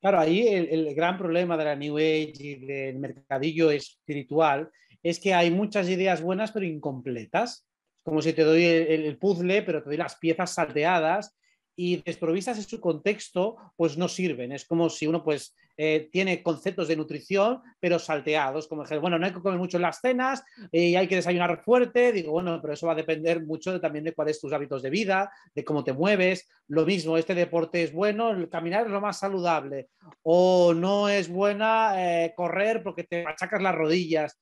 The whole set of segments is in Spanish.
Claro, ahí el, gran problema de la New Age y del mercadillo espiritual es que hay muchas ideas buenas pero incompletas. como si te doy el, el puzzle, pero te doy las piezas salteadas y desprovistas en su contexto, pues no sirven. Es como si uno pues eh, tiene conceptos de nutrición, pero salteados, como bueno, no hay que comer mucho en las cenas eh, y hay que desayunar fuerte, digo, bueno, pero eso va a depender mucho también de cuáles tus hábitos de vida, de cómo te mueves, lo mismo, este deporte es bueno, el caminar es lo más saludable, o no es buena eh, correr porque te machacas las rodillas.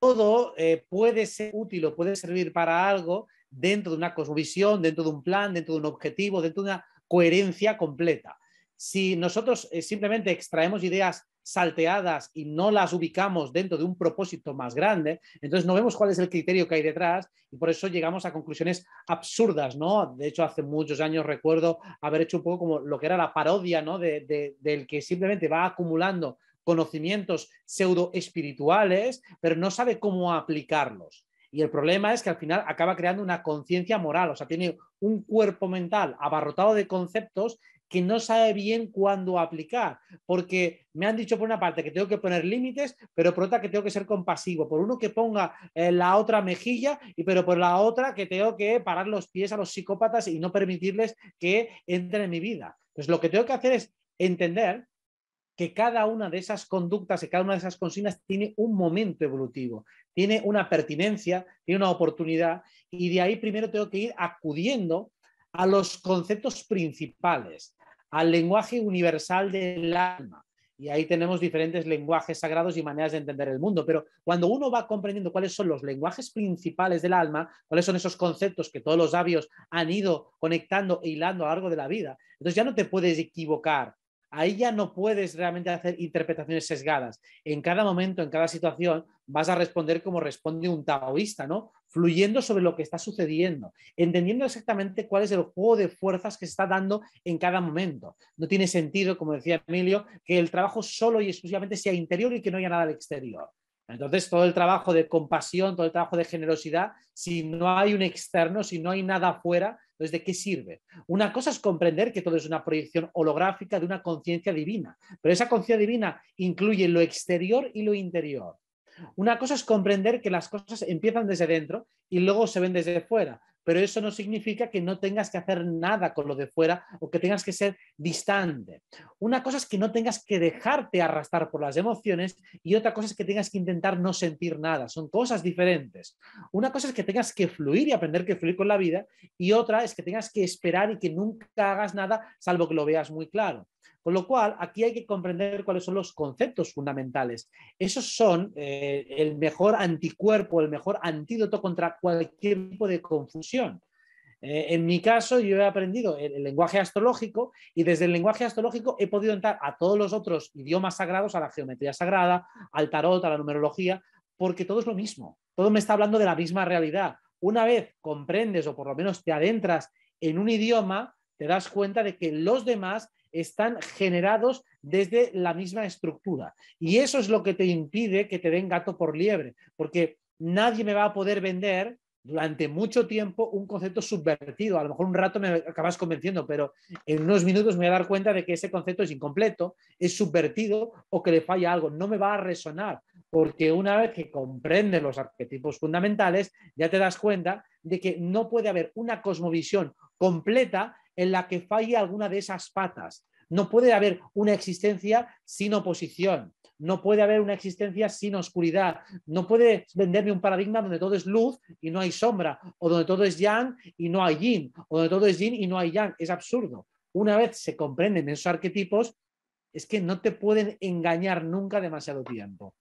Todo puede ser útil o puede servir para algo, dentro de una cosmovisión, dentro de un plan, dentro de un objetivo, dentro de una coherencia completa. Si nosotros eh, simplemente extraemos ideas salteadas y no las ubicamos dentro de un propósito más grande, entonces no vemos cuál es el criterio que hay detrás y por eso llegamos a conclusiones absurdas, ¿no? De hecho, hace muchos años recuerdo haber hecho un poco como lo que era la parodia, ¿no? de, del que simplemente va acumulando conocimientos pseudo espirituales, pero no sabe cómo aplicarlos. Y el problema es que al final acaba creando una conciencia moral, o sea, tiene un cuerpo mental abarrotado de conceptos que no sabe bien cuándo aplicar, porque me han dicho por una parte que tengo que poner límites, pero por otra que tengo que ser compasivo, por uno que ponga eh, la otra mejilla, y pero por la otra que tengo que parar los pies a los psicópatas y no permitirles que entren en mi vida. Entonces, lo que tengo que hacer es entender que cada una de esas conductas, y cada una de esas consignas tiene un momento evolutivo, tiene una pertinencia, tiene una oportunidad, y de ahí primero tengo que ir acudiendo a los conceptos principales, al lenguaje universal del alma. Y ahí tenemos diferentes lenguajes sagrados y maneras de entender el mundo. Pero cuando uno va comprendiendo cuáles son los lenguajes principales del alma, cuáles son esos conceptos que todos los sabios han ido conectando e hilando a lo largo de la vida, entonces ya no te puedes equivocar ahí ya no puedes realmente hacer interpretaciones sesgadas. En cada momento, en cada situación, vas a responder como responde un taoísta, ¿no? Fluyendo sobre lo que está sucediendo, entendiendo exactamente cuál es el juego de fuerzas que se está dando en cada momento. No tiene sentido, como decía Emilio, que el trabajo solo y exclusivamente sea interior y que no haya nada al exterior. Entonces, todo el trabajo de compasión, todo el trabajo de generosidad, si no hay un externo, si no hay nada afuera, entonces, ¿de qué sirve? Una cosa es comprender que todo es una proyección holográfica de una conciencia divina, pero esa conciencia divina incluye lo exterior y lo interior. Una cosa es comprender que las cosas empiezan desde dentro y luego se ven desde fuera, pero eso no significa que no tengas que hacer nada con lo de fuera o que tengas que ser distante. Una cosa es que no tengas que dejarte arrastrar por las emociones y otra cosa es que tengas que intentar no sentir nada. Son cosas diferentes. Una cosa es que tengas que fluir y aprender que fluir con la vida y otra es que tengas que esperar y que nunca hagas nada salvo que lo veas muy claro. Con lo cual, aquí hay que comprender cuáles son los conceptos fundamentales. Esos son eh, el mejor anticuerpo, el mejor antídoto contra cualquier tipo de confusión. Eh, en mi caso, yo he aprendido el, lenguaje astrológico y desde el lenguaje astrológico he podido entrar a todos los otros idiomas sagrados, a la geometría sagrada, al tarot, a la numerología, porque todo es lo mismo, todo me está hablando de la misma realidad. Una vez comprendes o por lo menos te adentras en un idioma, te das cuenta de que los demás están generados desde la misma estructura. Y eso es lo que te impide que te den gato por liebre, porque nadie me va a poder vender durante mucho tiempo un concepto subvertido. A lo mejor un rato me acabas convenciendo, pero en unos minutos me voy a dar cuenta de que ese concepto es incompleto, es subvertido o que le falla algo. No me va a resonar, porque una vez que comprendes los arquetipos fundamentales, ya te das cuenta de que no puede haber una cosmovisión completa en la que falle alguna de esas patas. No puede haber una existencia sin oposición, no puede haber una existencia sin oscuridad, no puede venderme un paradigma donde todo es luz y no hay sombra, o donde todo es yang y no hay yin, o donde todo es yin y no hay yang. Es absurdo. Una vez se comprenden esos arquetipos, es que no te pueden engañar nunca demasiado tiempo.